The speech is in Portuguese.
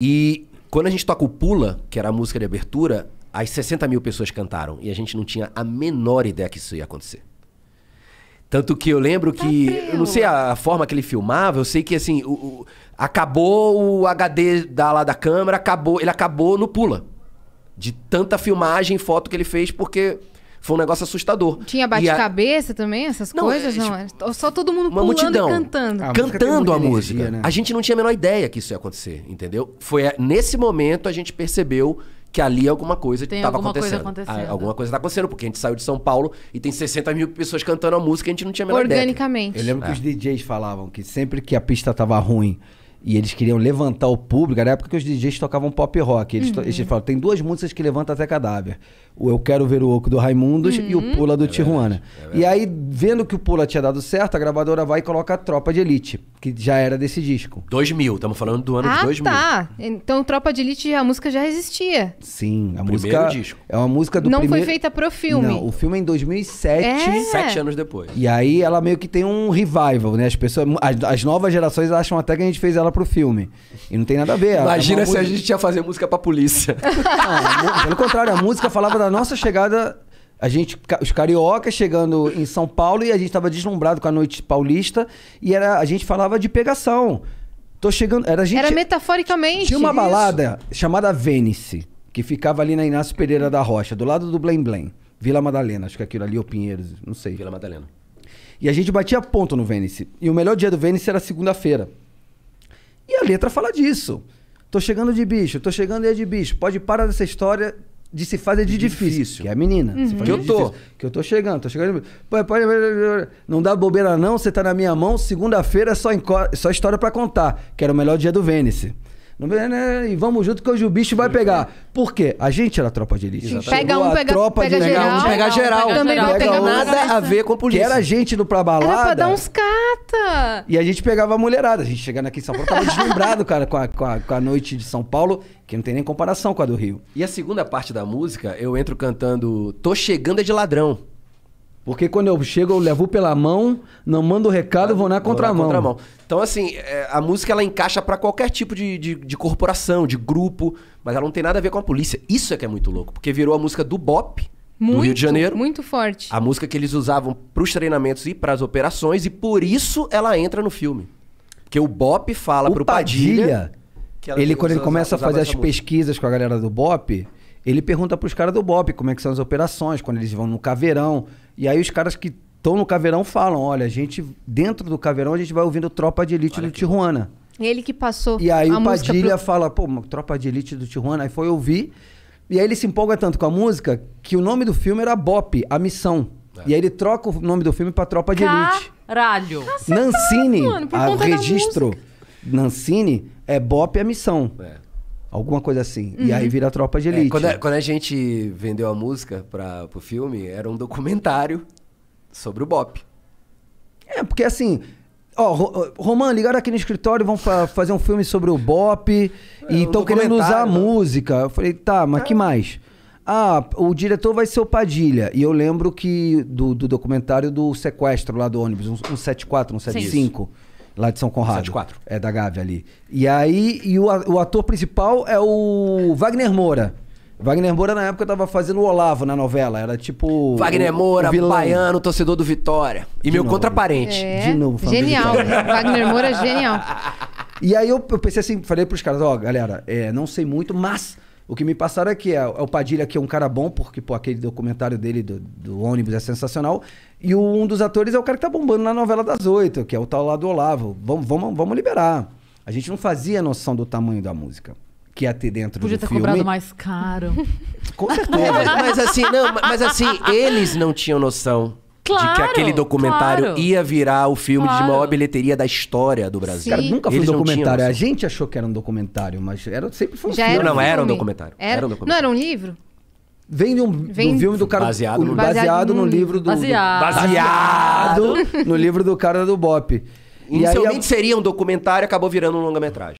E quando a gente toca o Pula, que era a música de abertura, as 60 mil pessoas cantaram. E a gente não tinha a menor ideia que isso ia acontecer. Tanto que eu lembro que. Tá eu não sei a forma que ele filmava, eu sei que assim, o, o, acabou o HD da, lá da câmera, acabou, ele acabou no Pula. De tanta filmagem e foto que ele fez, porque foi um negócio assustador. Tinha bate-cabeça a... também, essas não, coisas? É, não, tipo, só todo mundo pulando multidão. e cantando. A cantando música a música. Energia, né? A gente não tinha a menor ideia que isso ia acontecer, entendeu? Foi a... nesse momento a gente percebeu que ali alguma coisa estava acontecendo. Coisa acontecendo. Ah, alguma coisa está acontecendo, porque a gente saiu de São Paulo e tem 60 mil pessoas cantando a música e a gente não tinha a menor Organicamente. ideia. Organicamente. Eu lembro é. que os é. DJs falavam que sempre que a pista estava ruim e eles queriam levantar o público. Na época que os DJs tocavam pop rock. Eles, uhum. eles falaram: tem duas músicas que levantam até cadáver. O Eu Quero Ver o Oco do Raimundos uhum. e o uhum. Pula do é Tijuana. É e aí, vendo que o Pula tinha dado certo, a gravadora vai e coloca a Tropa de Elite, que já era desse disco. 2000, estamos falando do ano ah, de 2000. Tá. Então, Tropa de Elite, a música já existia. Sim, a música. disco. É uma música do Não primeiro... foi feita pro filme. Não, o filme é em 2007. É. Sete anos depois. E aí ela meio que tem um revival, né? As pessoas. As, as novas gerações acham até que a gente fez ela ela pro filme. E não tem nada a ver. Imagina é se música... a gente ia fazer música pra polícia. Não, pelo contrário, a música falava da nossa chegada. A gente, os cariocas chegando em São Paulo e a gente estava deslumbrado com a noite paulista e era, a gente falava de pegação. Tô chegando, era gente. Era metaforicamente. Tinha uma balada isso. chamada Vênice, que ficava ali na Inácio Pereira da Rocha, do lado do Blém Blém, Vila Madalena, acho que é aquilo ali ou Pinheiros, não sei. Vila Madalena. E a gente batia ponto no Vênice. E o melhor dia do Vênice era segunda-feira. E a letra fala disso. Tô chegando de bicho, tô chegando é de bicho. Pode parar dessa história de se fazer de, de difícil, difícil, Que é a menina. Uhum. Que eu tô. Difícil, que eu tô chegando, tô chegando. pode, não dá bobeira, não, você tá na minha mão. Segunda-feira é só, só história para contar, que era o melhor dia do Vênice. Né, e vamos junto que hoje o bicho vai pegar. Por quê? A gente era a tropa de elite. Pega um, pega, tropa pega de geral. Pega um, pega geral. Pega geral. Também pega, pega nada a ver com a polícia. Que era a gente no pra balada. Era pra dar uns caras. E a gente pegava a mulherada. A gente chegando aqui em São Paulo, tava deslumbrado, cara, com a, com, a, com a noite de São Paulo, que não tem nem comparação com a do Rio. E a segunda parte da música, eu entro cantando Tô Chegando é de Ladrão. Porque quando eu chego, eu levo pela mão, não mando o recado, vou na contramão. Então, assim, é, a música ela encaixa para qualquer tipo de, de, de, corporação, de grupo, mas ela não tem nada a ver com a polícia. Isso é que é muito louco, porque virou a música do bop, muito, Rio de Janeiro. Muito forte. A música que eles usavam para os treinamentos e para as operações, e por isso ela entra no filme. Porque o Bop fala o pro Padilha. Padilha ele, quando ele começa a fazer as música. pesquisas com a galera do Bop, ele pergunta pros caras do Bop como é que são as operações, quando eles vão no caveirão. E aí os caras que estão no caveirão falam: olha, a gente, dentro do caveirão, a gente vai ouvindo tropa de elite olha do Tijuana. Ele que passou. E aí o Padilha pro... fala, pô, tropa de elite do Tijuana. Aí foi ouvir. E aí ele se empolga tanto com a música que o nome do filme era Bop, A Missão. É. E aí ele troca o nome do filme pra Tropa de Elite. Caralho! Nancini. Nancine, a registro Nancine é Bop, A Missão. É. Alguma coisa assim. Uhum. E aí vira tropa de é, elite. É, quando, a, quando, a, gente vendeu a música para pro filme, era um documentário sobre o Bop. É, porque assim, Ó, oh, Roman, ligaram aqui no escritório, vão fa fazer um filme sobre o Bop é, e estão querendo usar a né? música. Eu falei, tá, mas é. que mais? Ah, o diretor vai ser o Padilha. E eu lembro que do, do documentário do sequestro lá do ônibus, um um 175. Sim. Lá de São Conrado. 74. É, da Gávea ali. E aí, e o, o ator principal é o Wagner Moura. Wagner Moura, na época, tava fazendo o Olavo na novela. Era tipo. Wagner Moura, vilão. baiano, torcedor do Vitória. E de meu novo. contraparente. É. De novo, Genial. Né? Wagner Moura, genial. E aí eu, eu, pensei assim, falei pros caras: ó, oh, galera, é, não sei muito, mas o que me passaram é que é, o Padilha, que é um cara bom, porque pô, aquele documentário dele do, do ônibus é sensacional. E o, um dos atores é o cara que tá bombando na novela das oito, que é o tal lá do Olavo. Vamos, vamos, vamos liberar. A gente não fazia noção do tamanho da música que ia ter dentro Podia do filme. Podia ter cobrado mais caro. Com certeza. mas assim, não, mas assim, eles não tinham noção. Claro, de que aquele documentário claro. ia virar o filme claro. de maior bilheteria da história do Brasil. Cara, nunca foi um documentário. A gente achou que era um documentário, mas era, sempre foi um Já filme. Era um não, era um documentário. Era... era um documentário. Não era um livro? Vem de um, Vem... Do filme do cara. Baseado, no, baseado, baseado no livro do. Baseado. baseado no livro do cara do Bop. Inicialmente aí, seria um documentário, acabou virando um longa-metragem.